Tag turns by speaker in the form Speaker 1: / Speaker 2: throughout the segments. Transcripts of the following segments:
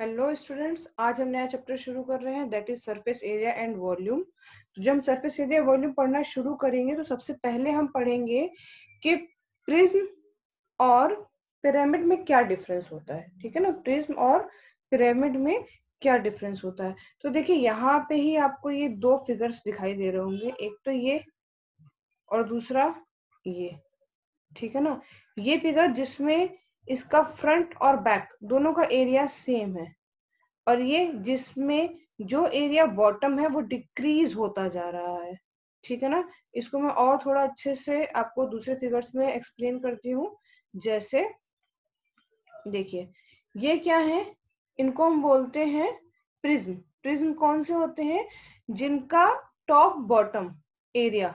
Speaker 1: Hello students आज हम नया चैप्टर शुरू कर रहे हैं that is surface area and volume तो जब हम सरफेस एरिया वॉल्यूम पढ़ना शुरू करेंगे तो सबसे पहले हम पढ़ेंगे कि प्रिज्म और पिरामिड में क्या डिफरेंस होता है ठीक है ना प्रिज्म और पिरामिड में क्या डिफरेंस होता है तो देखिए यहाँ पे ही आपको ये दो फिगर्स दिखाई दे रहे होंगे एक तो ये और दूसरा ये ठीक है ना ये फिगर जिसमें इसका फ्रंट और बैक दोनों का एरिया सेम है और ये जिसमें जो एरिया बॉटम है वो डिक्रीज होता जा रहा है ठीक है ना इसको मैं और थोड़ा अच्छे से आपको दूसरे फिगर्स में एक्सप्लेन करती हूँ जैसे देखिए ये क्या है इनको हम बोलते हैं प्रिज्म प्रिज्म कौन से होते हैं जिनका टॉप बॉटम एरिया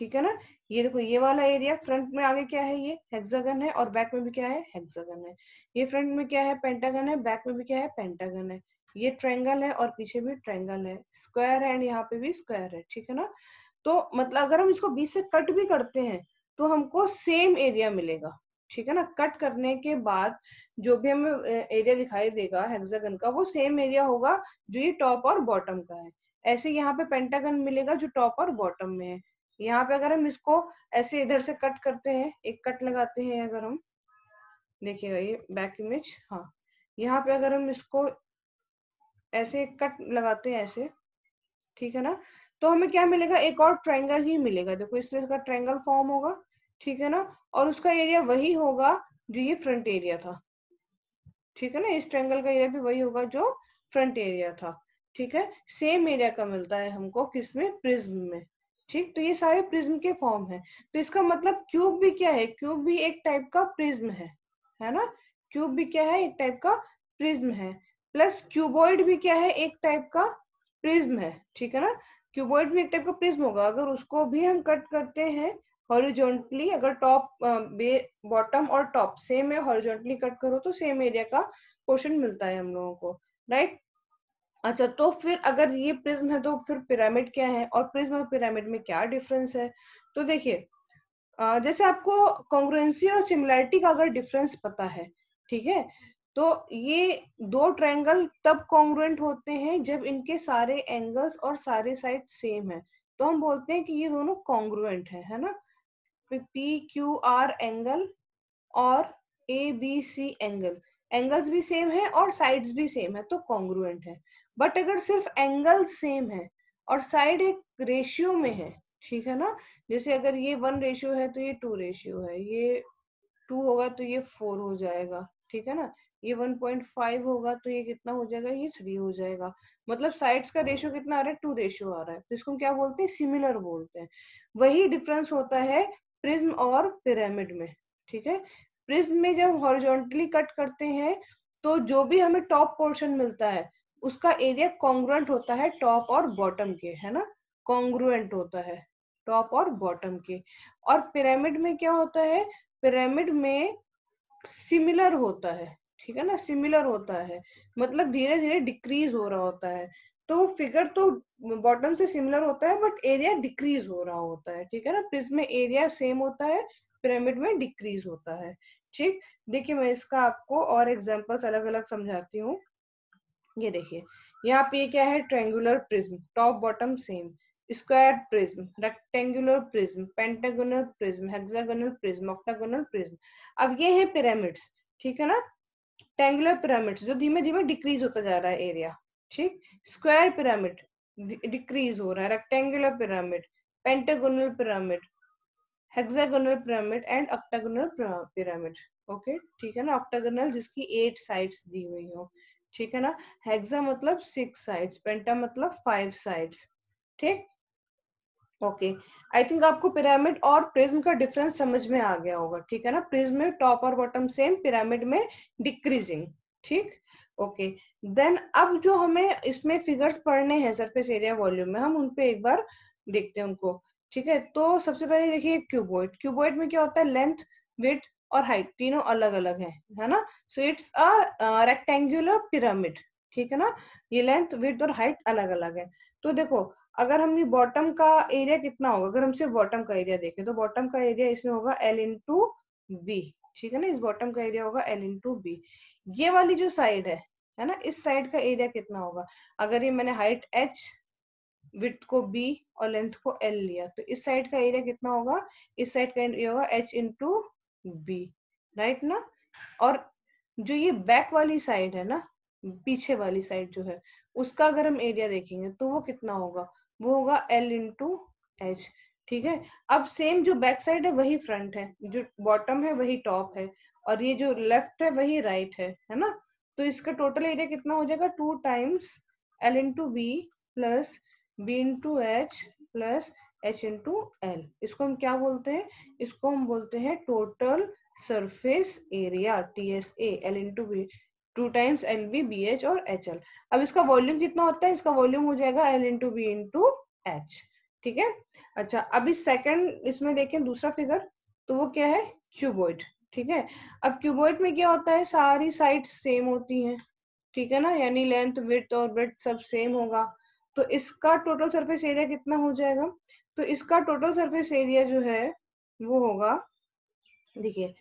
Speaker 1: ठीक है ना ये देखो ये वाला एरिया फ्रंट में आगे क्या है ये हेक्सागन है और बैक में भी क्या है हेक्सागन है ये फ्रंट में क्या है पेंटागन है बैक में भी क्या है पेंटागन है ये ट्रेंगल है और पीछे भी ट्रेंगल है स्क्वायर है एंड यहाँ पे भी स्क्वायर है ठीक है ना तो मतलब अगर हम इसको बीच से कट भी करते हैं तो हमको सेम एरिया मिलेगा ठीक है ना कट करने के बाद जो भी हमें एरिया दिखाई देगा हेक्सागन का वो सेम एरिया होगा जो ये टॉप और बॉटम का है ऐसे यहाँ पे पेंटागन मिलेगा जो टॉप और बॉटम में है यहाँ पे अगर हम इसको ऐसे इधर से कट करते हैं एक कट लगाते हैं अगर हम देखिएगा ये बैक इमेज हाँ यहाँ पे अगर हम इसको ऐसे एक कट लगाते हैं ऐसे ठीक है ना तो हमें क्या मिलेगा एक और ट्रायंगल ही मिलेगा देखो इस तरह का ट्रायंगल फॉर्म होगा ठीक है ना और उसका एरिया वही होगा जो ये फ्रंट एरिया था ठीक है ना इस ट्रायंगल का एरिया भी वही होगा जो फ्रंट एरिया था ठीक है सेम एरिया का मिलता है हमको किसमें प्रिज्म में ठीक तो ये सारे प्रिज्म के फॉर्म है तो इसका मतलब क्यूब भी क्या है क्यूब भी एक टाइप का प्रिज्म है है ना क्यूब भी क्या है एक टाइप का प्रिज्म है प्लस क्यूबॉइड भी क्या है एक टाइप का प्रिज्म है ठीक है ना क्यूबॉइड भी एक टाइप का प्रिज्म होगा अगर उसको भी हम कट करते हैं हॉरिजॉन्टली अगर टॉप बॉटम और टॉप सेम है हॉरिजॉन्टली कट करो तो सेम एरिया का पोर्शन मिलता है हम लोगों को राइट अच्छा तो फिर अगर ये प्रिज्म है तो फिर पिरामिड क्या है और प्रिज्म और पिरामिड में क्या डिफरेंस है तो देखिए जैसे आपको कॉन्ग्रुएंसी और सिमिलैरिटी का अगर डिफरेंस पता है ठीक है तो ये दो ट्रायंगल तब कॉन्ग्रुएंट होते हैं जब इनके सारे एंगल्स और सारे साइड सेम है तो हम बोलते हैं कि ये दोनों कॉन्ग्रुएंट है है ना पी क्यू आर एंगल और A B C angle angles भी सेम है और साइड्स भी सेम है तो कॉन्ग्रुएंट है बट अगर सिर्फ एंगल सेम है और साइड एक रेशियो में है ठीक है ना जैसे अगर ये वन रेशियो है तो ये टू रेशियो है ये टू होगा तो ये फोर हो जाएगा ठीक है ना ये वन पॉइंट फाइव होगा तो ये कितना हो जाएगा ये थ्री हो जाएगा मतलब साइड्स का रेशियो कितना आ रहा है टू रेशियो आ रहा है तो इसको हम क्या बोलते हैं सिमिलर बोलते हैं वही डिफरेंस होता है प्रिज्म और पिरामिड में ठीक है प्रिज्म में जब हॉरिजॉन्टली कट करते हैं तो जो भी हमें टॉप पोर्शन मिलता है उसका एरिया कॉन्ग्रुएंट होता है टॉप और बॉटम के है ना कॉन्ग्रुएंट होता है टॉप और बॉटम के और पिरामिड में क्या होता है पिरामिड में सिमिलर होता है ठीक है ना सिमिलर होता है मतलब धीरे धीरे डिक्रीज हो रहा होता है तो फिगर तो बॉटम से सिमिलर होता है बट एरिया डिक्रीज हो रहा होता है ठीक है ना प्रिज्म में एरिया सेम होता है पिरामिड में डिक्रीज होता है ठीक देखिए मैं इसका आपको और एग्जांपल्स अलग अलग समझाती हूँ ये देखिए यहाँ पे क्या है triangular prism top bottom same square prism rectangular prism pentagonal prism hexagonal prism octagonal prism अब ये है पिरामिड्स ठीक है ना ट्रेंगुलर पिरामिड्स जो धीमे धीमे डिक्रीज होता जा रहा है एरिया ठीक स्क्वायर पिरामिड डिक्रीज हो रहा है rectangular pyramid pentagonal pyramid hexagonal pyramid and octagonal pyramid okay ठीक है ना ऑक्टागोनल जिसकी एट साइड्स दी हुई हो ठीक है ना हेक्सा मतलब सिक्स साइड्स पेंटा मतलब फाइव साइड्स ठीक ओके आई थिंक आपको पिरामिड और प्रिज्म का डिफरेंस समझ में आ गया होगा ठीक है ना प्रिज्म में टॉप और बॉटम सेम पिरामिड में डिक्रीजिंग ठीक ओके देन अब जो हमें इसमें फिगर्स पढ़ने हैं सरफेस एरिया वॉल्यूम में हम उनपे एक बार देखते हैं उनको ठीक है तो सबसे पहले देखिए क्यूबोइड क्यूबोइड में क्या होता है लेंथ विथ और हाइट तीनों अलग अलग है है ना so it's a rectangular pyramid ठीक है ना ये लेंथ विथ और हाइट अलग अलग है तो देखो अगर हम ये बॉटम का एरिया कितना होगा अगर हम सिर्फ बॉटम का एरिया देखें तो बॉटम का एरिया इसमें होगा एल इन टू बी ठीक है ना इस बॉटम का एरिया होगा एल इन टू बी ये वाली जो साइड है है ना इस साइड का एरिया कितना होगा अगर ये मैंने हाइट एच विथ को बी और लेंथ को एल लिया तो इस साइड का एरिया कितना होगा इस साइड का एरिया होगा एच इंटू बी राइट ना और जो ये बैक वाली साइड है ना पीछे वाली साइड जो है उसका अगर हम एरिया देखेंगे तो वो कितना होगा वो होगा एल इंटू एच ठीक है अब सेम जो बैक साइड है वही फ्रंट है जो बॉटम है वही टॉप है और ये जो लेफ्ट है वही राइट है है ना तो इसका टोटल एरिया कितना हो जाएगा two times L into B plus B into H plus H into L इसको हम क्या बोलते हैं इसको हम बोलते हैं total surface area T S A L two B two times L B B H और एच एल अब इसका वॉल्यूम कितना होता है इसका वॉल्यूम हो जाएगा L into B into H ठीक है अच्छा अब इस इसमें देखें दूसरा फिगर तो वो क्या है क्यूबॉइड ठीक है अब क्यूबॉइड में क्या होता है सारी साइड सेम होती हैं ठीक है ना यानी लेंथ विथ और ब्रेथ सब सेम होगा तो इसका टोटल सरफेस एरिया कितना हो जाएगा तो इसका टोटल सरफेस एरिया जो है वो होगा देखिए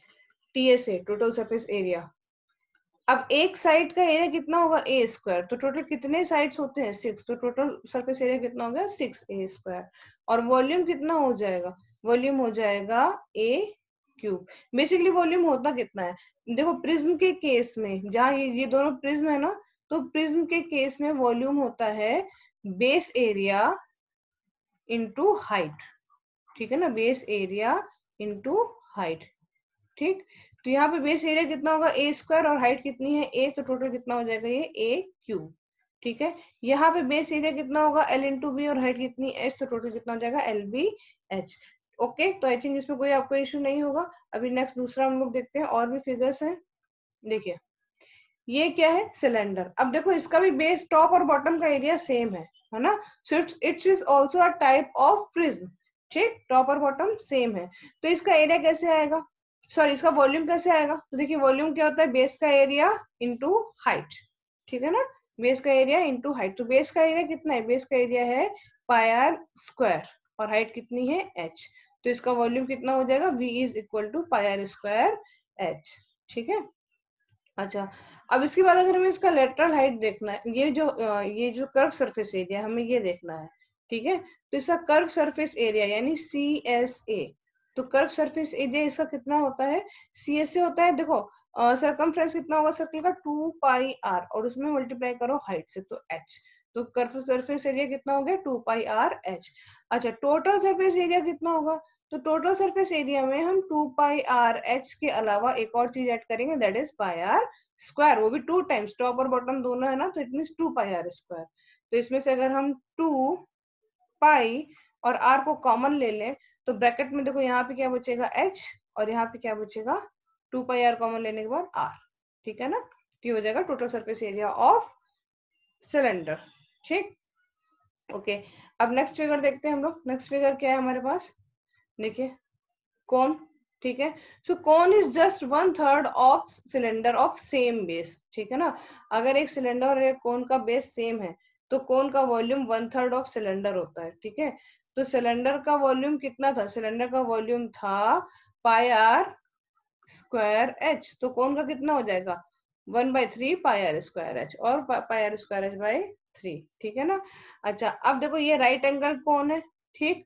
Speaker 1: टीएसए टोटल सरफेस एरिया अब एक साइड का एरिया कितना होगा ए स्क्वायर तो टोटल कितने साइड्स होते हैं सिक्स तो टोटल सरफेस एरिया कितना हो गया सिक्स ए स्क्वायर और वॉल्यूम कितना हो जाएगा वॉल्यूम हो जाएगा ए क्यूब बेसिकली वॉल्यूम होता कितना है देखो प्रिज्म के केस में जहाँ ये, ये दोनों प्रिज्म है ना तो प्रिज्म के केस में वॉल्यूम होता है बेस एरिया इंटू हाइट ठीक है ना बेस एरिया इंटू हाइट ठीक तो यहाँ पे बेस एरिया कितना होगा ए स्क्वायर और हाइट कितनी है ए तो टोटल कितना हो जाएगा ये ए क्यूब ठीक है यहाँ पे बेस एरिया कितना होगा एल इंटू बी और हाइट कितनी एच तो टोटल कितना हो जाएगा एल बी एच ओके तो आई थिंक इसमें कोई आपको इश्यू नहीं होगा अभी नेक्स्ट दूसरा हम लोग देखते हैं और भी फिगर्स हैं देखिए ये क्या है सिलेंडर अब देखो इसका भी बेस टॉप और बॉटम का एरिया सेम है है ना सिर्फ it's is also a type of prism ठीक टॉप और बॉटम सेम है तो इसका एरिया कैसे आएगा सॉरी इसका वॉल्यूम कैसे आएगा तो देखिए वॉल्यूम क्या होता है बेस का एरिया इंटू हाइट ठीक है ना बेस का एरिया इंटू हाइट तो बेस का एरिया कितना है बेस का एरिया है पायर स्क्वायर और हाइट कितनी है एच तो इसका वॉल्यूम कितना हो जाएगा V is equal to pi r square H ठीक है अच्छा अब इसके बाद अगर हमें इसका लेटरल हाइट देखना है ये जो ये जो कर्व सरफेस एरिया हमें ये देखना है ठीक है तो इसका कर्व सरफेस एरिया यानी सी एस ए तो कर्व सरफेस एरिया इसका कितना होता है सी एस ए होता है देखो सरकमफ्रेंस कितना होगा सर्कल का टू पाई आर और उसमें मल्टीप्लाई करो हाइट से तो एच तो कर्व सरफेस एरिया कितना हो गया टू पाई आर एच अच्छा टोटल सरफेस एरिया कितना होगा तो टोटल सरफेस एरिया में हम टू पाई आर एच के अलावा एक और चीज ऐड करेंगे that is pi R square वो भी टू टाइम्स टॉप और बॉटम दोनों है ना तो it mean two pi R square तो इसमें से अगर हम टू पाई और आर को कॉमन ले लें तो ब्रैकेट में देखो यहाँ पे क्या बचेगा एच और यहाँ पे क्या बचेगा टू पाई आर कॉमन लेने के बाद आर ठीक है ना तो ये हो जाएगा total surface area of cylinder ठीक ओके अब नेक्स्ट फिगर देखते हैं हम लोग नेक्स्ट फिगर क्या है हमारे पास देखिए कौन ठीक है so cone is just one third of cylinder of same base ठीक है ना अगर एक सिलेंडर और एक कौन का बेस सेम है तो कौन का volume one third of cylinder होता है ठीक है तो सिलेंडर का वॉल्यूम कितना था सिलेंडर का वॉल्यूम था पाई आर स्क्वायर एच तो कौन का कितना हो जाएगा one by three pi R square H और pi R square H by three ठीक है ना अच्छा अब देखो ये राइट एंगल कौन है ठीक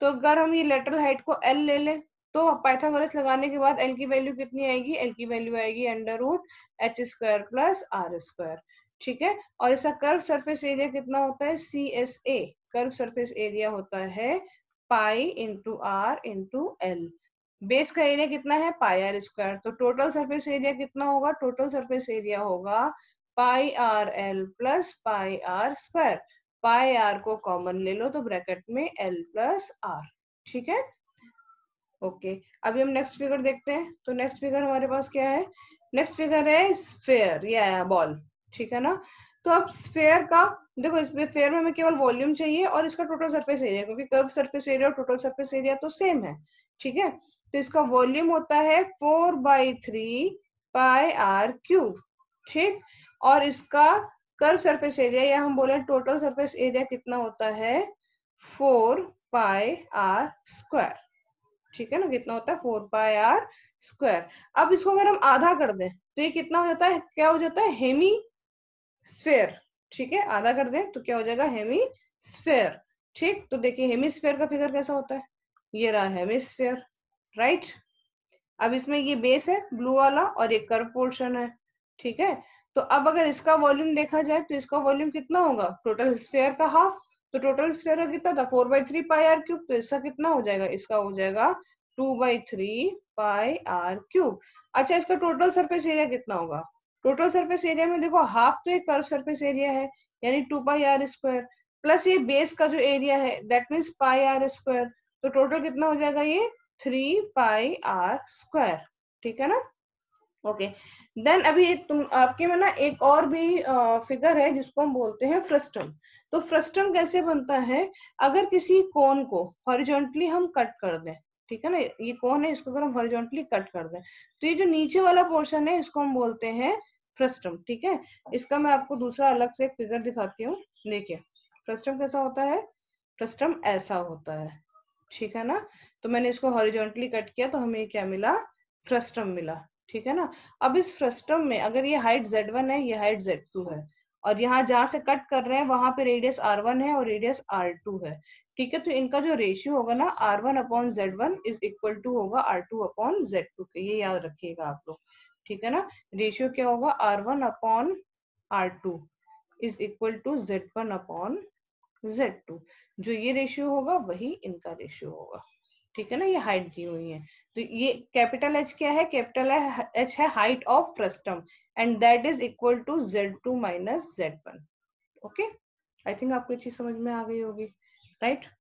Speaker 1: तो अगर हम ये लेटरल हाइट को एल ले लें तो पाइथागोरस लगाने के बाद एल की वैल्यू कितनी आएगी एल की वैल्यू आएगी under root H square plus R square ठीक है और इसका कर्व सरफेस एरिया कितना होता है C S A curve surface area होता है pi into R into L base का एरिया कितना है पाई आर स्क्वायर तो टोटल सरफेस एरिया कितना होगा टोटल सरफेस एरिया होगा pi R L plus pi R square pi R को कॉमन ले लो तो ब्रैकेट में एल प्लस आर ठीक है ओके okay. अभी हम नेक्स्ट फिगर देखते हैं तो नेक्स्ट फिगर हमारे पास क्या है नेक्स्ट फिगर है स्फेयर या बॉल ठीक है ना तो अब स्फेयर का देखो इस फेयर में हमें केवल वॉल्यूम चाहिए और इसका टोटल सरफेस एरिया क्योंकि कर्व सरफेस एरिया और टोटल सरफेस एरिया तो सेम है ठीक है तो इसका वॉल्यूम होता है four by three pi R cube ठीक और इसका कर्व सरफेस एरिया या हम बोले टोटल सरफेस एरिया कितना होता है फोर पाई आर स्क्वायर ठीक है ना कितना होता है फोर पाई आर स्क्वायर अब इसको अगर हम आधा कर दें तो ये कितना हो जाता है क्या हो जाता है हेमी स्फेयर ठीक है आधा कर दें तो क्या हो जाएगा हेमी स्फेयर ठीक तो देखिए स्फेयर का फिगर कैसा होता है ये रहा हेमी स्फेयर राइट अब इसमें ये बेस है ब्लू वाला और ये कर्व पोर्शन है ठीक है तो अब अगर इसका वॉल्यूम देखा जाए तो इसका वॉल्यूम कितना होगा टोटल स्फेयर का हाफ तो टोटल स्फेयर का कितना था four by three pi R cube तो इसका कितना हो जाएगा इसका हो जाएगा two by three pi R cube अच्छा इसका टोटल सरफेस एरिया कितना होगा टोटल सरफेस एरिया में देखो हाफ तो एक कर्व सरफेस एरिया है यानी two pi R square plus ये बेस का जो एरिया है that means pi R square तो टोटल कितना हो जाएगा ये थ्री पाई आर स्क्वायर ठीक है ना ओके देन अभी तुम आपके में ना एक और भी फिगर है जिसको हम बोलते हैं फ्रस्टम तो फ्रस्टम कैसे बनता है अगर किसी कोन को हॉरिजॉन्टली हम कट कर दें ठीक है ना ये कोन है इसको अगर हम हॉरिजॉन्टली कट कर दें तो ये जो नीचे वाला पोर्शन है इसको हम बोलते हैं फ्रस्टम ठीक है इसका मैं आपको दूसरा अलग से एक फिगर दिखाती हूँ देखिए फ्रस्टम कैसा होता है फ्रस्टम ऐसा होता है ठीक है ना तो मैंने इसको हॉरिजॉन्टली कट किया तो हमें क्या मिला फ्रस्टम मिला ठीक है ना अब इस फ्रस्टम में अगर ये हाइट जेड वन है ये हाइट जेड टू है और यहाँ जहां से कट कर रहे हैं वहां पे रेडियस आर वन है और रेडियस आर टू है ठीक है तो इनका जो रेशियो होगा ना R one upon Z one is equal to होगा R two upon Z two के ये याद रखिएगा आप लोग ठीक है ना रेशियो क्या होगा R one upon R two is equal to Z one upon Z two जो ये रेशियो होगा वही इनका रेशियो होगा ठीक है ना ये हाइट दी हुई है तो ये कैपिटल एच क्या है कैपिटल एच है height of frustum and that is equal to Z two minus Z one okay I think आपको चीज समझ में आ गई होगी राइट right?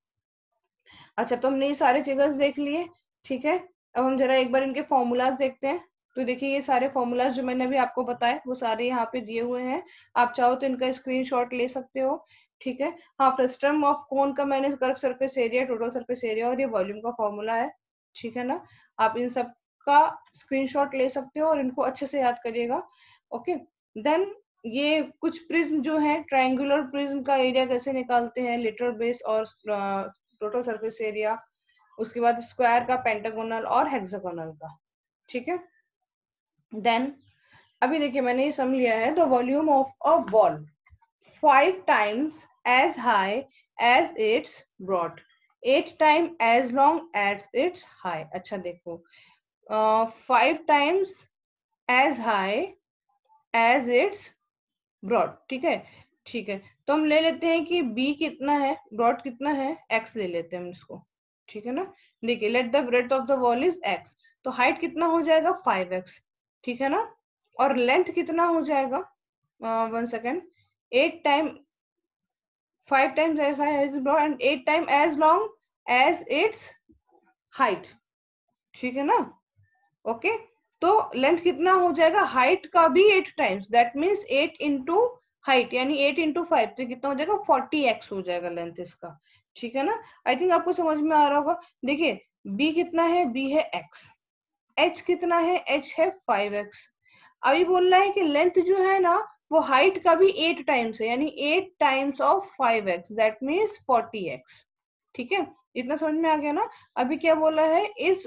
Speaker 1: अच्छा तो हमने ये सारे फिगर्स देख लिए ठीक है अब हम जरा एक बार इनके फॉर्मूलाज देखते हैं तो देखिए ये सारे फॉर्मूलाज जो मैंने अभी आपको बताए वो सारे यहाँ पे दिए हुए हैं आप चाहो तो इनका स्क्रीन ले सकते हो ठीक है हाँ फ्रस्टम ऑफ कौन का मैंने surf surface area total surface area और ये वॉल्यूम का फॉर्मूला है ठीक है ना आप इन सब का स्क्रीनशॉट ले सकते हो और इनको अच्छे से याद करिएगा ओके देन ये कुछ प्रिज्म जो है ट्राइंगुलर प्रिज्म का एरिया कैसे निकालते हैं लिटर बेस और टोटल सरफेस एरिया उसके बाद स्क्वायर का पेंटागोनल और हेक्सागोनल का ठीक है देन अभी देखिए मैंने ये सम लिया है the volume of a wall five times as high as it's broad eight time as long as it's high अच्छा देखो five times as high as it's broad ठीक है ठीक है तो हम ले लेते हैं कि बी कितना है ब्रॉड कितना है एक्स ले लेते हैं हम इसको ठीक है ना देखिए let the breadth of the wall is X तो हाइट कितना हो जाएगा फाइव एक्स ठीक है ना और लेंथ कितना हो जाएगा one second eight time five times as high as broad and eight time as long as its height ठीक है ना ओके तो लेंथ कितना हो जाएगा हाइट का भी eight times that means eight into height यानी एट इंटू फाइव तो कितना हो जाएगा फोर्टी एक्स हो जाएगा लेंथ इसका ठीक है ना आई थिंक आपको समझ में आ रहा होगा देखिए बी कितना है बी है एक्स एच कितना है एच है फाइव एक्स अभी बोल रहा है कि लेंथ जो है ना वो हाइट का भी एट टाइम्स है यानी eight times of five X that means forty X ठीक है इतना समझ में आ गया ना अभी क्या बोला है इस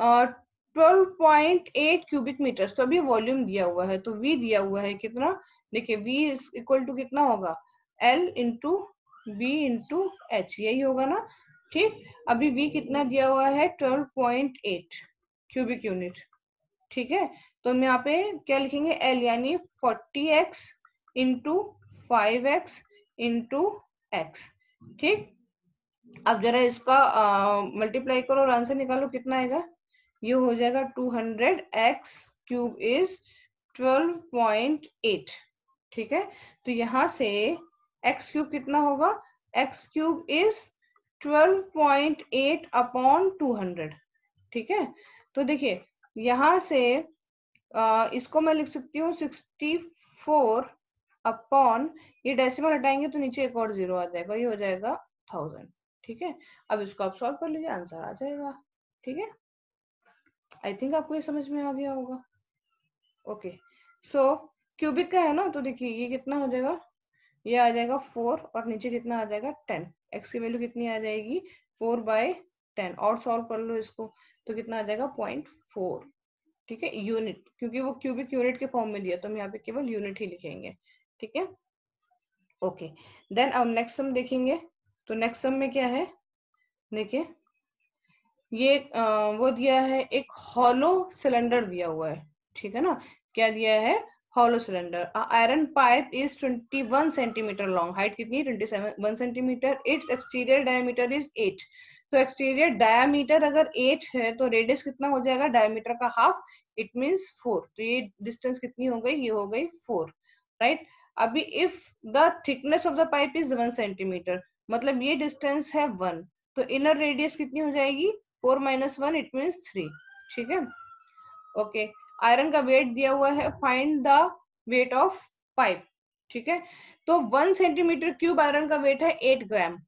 Speaker 1: twelve point eight cubic metre तो अभी वॉल्यूम दिया हुआ है तो v दिया हुआ है कितना देखिए v इज इक्वल टू कितना होगा l into B into H यही होगा ना ठीक अभी v कितना दिया हुआ है twelve point eight cubic unit ठीक है तो हम यहाँ पे क्या लिखेंगे एल यानी forty X into five X into X ठीक अब जरा इसका मल्टीप्लाई करो और आंसर निकालो कितना आएगा ये हो जाएगा two hundred X cube is twelve point eight ठीक है तो यहां से एक्स क्यूब कितना होगा X cube is twelve point eight upon two hundred ठीक है तो देखिए यहां से Uh, इसको मैं लिख सकती हूँ सिक्सटी फोर अपॉन ये डेसिमल हटाएंगे तो नीचे एक और जीरो आ जाएगा ये हो जाएगा थाउजेंड ठीक है अब इसको आप सॉल्व कर लीजिए आंसर आ जाएगा ठीक है आई थिंक आपको ये समझ में आ गया होगा ओके सो क्यूबिक का है ना तो देखिए ये कितना हो जाएगा ये आ जाएगा फोर और नीचे कितना आ जाएगा टेन एक्स की वैल्यू कितनी आ जाएगी फोर बाय टेन और सॉल्व कर लो इसको तो कितना आ जाएगा पॉइंट फोर ठीक है यूनिट क्योंकि वो क्यूबिक यूनिट के फॉर्म में दिया तो हम यहाँ पे केवल यूनिट ही लिखेंगे ठीक है ओके देन अब नेक्स्ट सम देखेंगे तो नेक्स्ट सम में क्या है देखिए ये आ, वो दिया है एक हॉलो सिलेंडर दिया हुआ है ठीक है ना क्या दिया है hollow cylinder iron pipe is 21 centimetre long height कितनी 27 1 centimetre its exterior diameter is 8 तो एक्सटीरियर डायामीटर अगर एट है तो रेडियस कितना हो जाएगा डायामीटर का हाफ इट मीन्स फोर तो ये डिस्टेंस कितनी हो गई ये हो गई फोर राइट अभी if the thickness of the pipe is one centimetre मतलब ये डिस्टेंस है वन तो इनर रेडियस कितनी हो जाएगी four minus one it means three ठीक है ओके आयरन का वेट दिया हुआ है find the weight of pipe ठीक है तो वन सेंटीमीटर क्यूब आयरन का वेट है एट ग्राम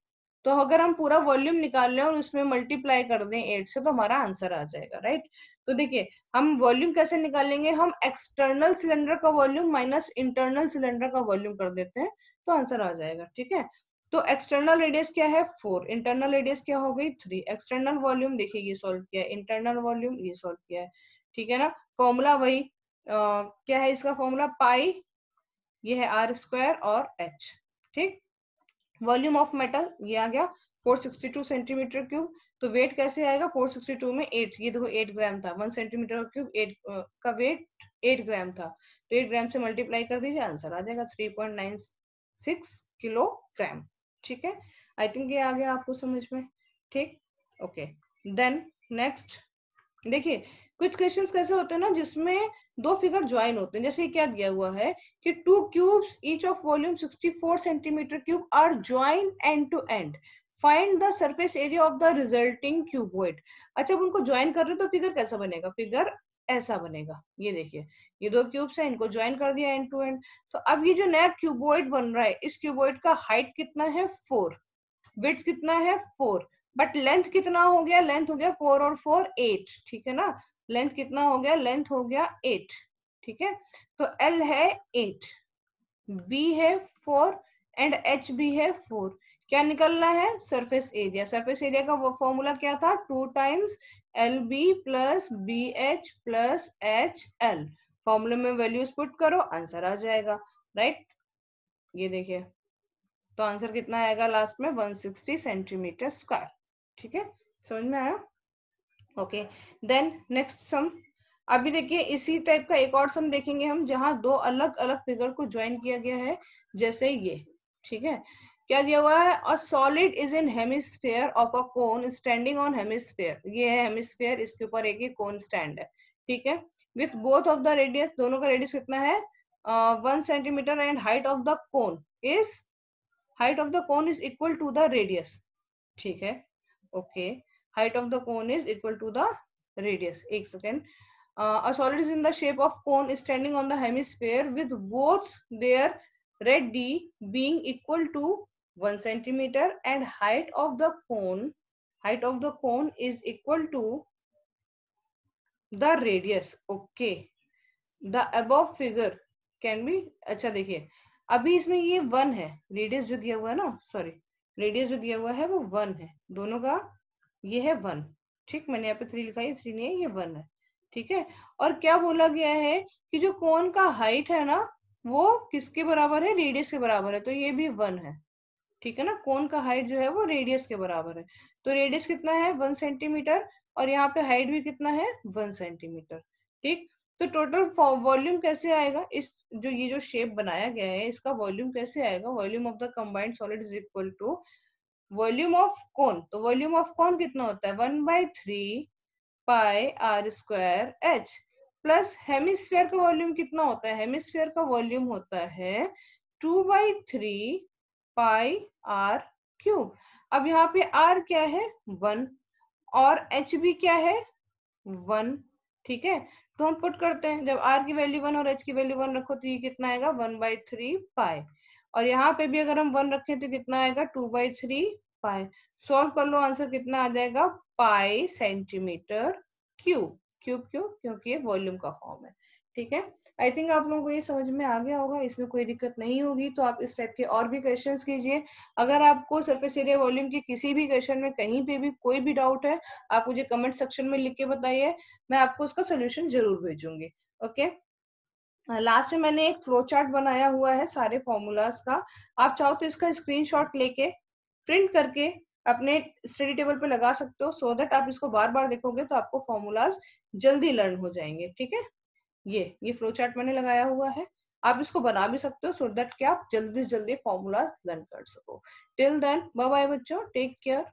Speaker 1: तो अगर हम पूरा वॉल्यूम निकाल लें और उसमें मल्टीप्लाई कर दें एट से तो हमारा आंसर आ जाएगा राइट तो देखिए हम वॉल्यूम कैसे निकालेंगे हम एक्सटर्नल सिलेंडर का वॉल्यूम माइनस इंटरनल सिलेंडर का वॉल्यूम कर देते हैं तो आंसर आ जाएगा ठीक है तो एक्सटर्नल रेडियस क्या है फोर इंटरनल रेडियस क्या हो गई थ्री एक्सटर्नल वॉल्यूम देखिए ये सॉल्व किया है इंटरनल वॉल्यूम ये सॉल्व किया है ठीक है ना फॉर्मूला वही आ, क्या है इसका फॉर्मूला पाई ये है आर स्क्वायर और एच ठीक वॉल्यूम ऑफ मेटल ये आ गया 462 सेंटीमीटर क्यूब तो वेट कैसे आएगा 462 में 8 ये देखो 8 ग्राम था 1 सेंटीमीटर क्यूब 8 का वेट 8 ग्राम था तो 8 ग्राम से मल्टीप्लाई कर दीजिए आंसर आ जाएगा 3.96 किलोग्राम ठीक है आई थिंक ये आ गया आपको समझ में ठीक ओके देन नेक्स्ट देखिए कुछ क्वेश्चंस कैसे होते हैं ना जिसमें दो फिगर ज्वाइन होते हैं जैसे क्या दिया हुआ है कि two cubes each of volume 64 centimetre cube are join end to end find the surface area of the resulting cuboid अच्छा उनको ज्वाइन कर रहे हो तो फिगर कैसा बनेगा फिगर ऐसा बनेगा ये देखिए ये दो क्यूब्स है इनको ज्वाइन कर दिया एंड टू एंड तो अब ये जो नया क्यूबोइड बन रहा है इस क्यूबोइड का हाइट कितना है फोर विथ कितना है फोर बट लेंथ कितना हो गया लेंथ हो गया फोर और फोर एट ठीक है ना लेंथ कितना हो गया लेंथ हो गया एट ठीक है तो एल है एट बी है फोर एंड एच भी है फोर क्या निकलना है सरफेस एरिया सरफेस एरिया का वो फॉर्मूला क्या था two times L B plus B H plus H L फॉर्मूले में वैल्यूज पुट करो आंसर आ जाएगा राइट ये देखिए तो आंसर कितना आएगा लास्ट में 160 सेंटीमीटर स्क्वायर ठीक है समझ में आया ओके देन नेक्स्ट सम अभी देखिए इसी टाइप का एक और सम देखेंगे हम जहां दो अलग अलग फिगर को ज्वाइन किया गया है जैसे ये ठीक है क्या दिया हुआ है और solid is in hemisphere of a cone standing on hemisphere ये है हेमिस्फेयर इसके ऊपर एक ही कोन स्टैंड है ठीक है with both of the radius दोनों का रेडियस कितना है one centimetre and height of the cone is height of the cone is equal to the radius ठीक है okay okay. height of the cone is equal to the radius ek second uh, a solid is in the shape of cone is standing on the hemisphere with both their red d being equal to 1 cm and height of the cone height of the cone is equal to the radius okay the above figure can be acha dekhiye abhi isme ye 1 hai radius jo diya hua hai na sorry radius जो दिया हुआ है वो one है दोनों का ये है वन ठीक मैंने यहाँ पे थ्री लिखा है थ्री नहीं है ये वन है ठीक है और क्या बोला गया है कि जो कोन का हाइट है ना वो किसके बराबर है रेडियस के बराबर है तो ये भी वन है ठीक है ना कोन का हाइट जो है वो रेडियस के बराबर है तो रेडियस कितना है वन सेंटीमीटर और यहाँ पे हाइट भी कितना है वन सेंटीमीटर ठीक तो टोटल वॉल्यूम कैसे आएगा इस जो ये जो शेप बनाया गया है इसका वॉल्यूम कैसे आएगा volume of the combined solid is equal to volume of cone तो वॉल्यूम ऑफ कौन कितना होता है one by three pi R square H plus hemisphere का वॉल्यूम कितना होता है हेमिस्फेयर का वॉल्यूम होता है two by three pi R cube अब यहाँ पे आर क्या है वन और एच भी क्या है वन ठीक है तो हम पुट करते हैं जब आर की वैल्यू वन और एच की वैल्यू वन रखो तो ये कितना आएगा वन बाई थ्री पाई और यहाँ पे भी अगर हम वन रखें तो कितना आएगा two by three pi solve कर लो आंसर कितना आ जाएगा पाई सेंटीमीटर क्यूब क्यूब क्यों क्योंकि ये वॉल्यूम का फॉर्म है ठीक है आई थिंक आप लोगों को ये समझ में आ गया होगा इसमें कोई दिक्कत नहीं होगी तो आप इस टाइप के और भी क्वेश्चन कीजिए अगर आपको सरफेस एरिया वॉल्यूम के किसी भी क्वेश्चन में कहीं पे भी कोई भी डाउट है आप मुझे कमेंट सेक्शन में लिख के बताइए मैं आपको उसका सोल्यूशन जरूर भेजूंगी ओके लास्ट में मैंने एक फ्लो चार्ट बनाया हुआ है सारे फॉर्मूलाज का आप चाहो तो इसका स्क्रीनशॉट लेके प्रिंट करके अपने स्टडी टेबल पे लगा सकते हो सो देट दैट आप इसको बार बार देखोगे तो आपको फॉर्मूलाज जल्दी लर्न हो जाएंगे ठीक है ये ये फ्लो चार्ट मैंने लगाया हुआ है आप इसको बना भी सकते हो सो दैट कि आप जल्दी से जल्दी फॉर्मूलाज लर्न कर सको टिल देन बाय बाय बच्चों टेक केयर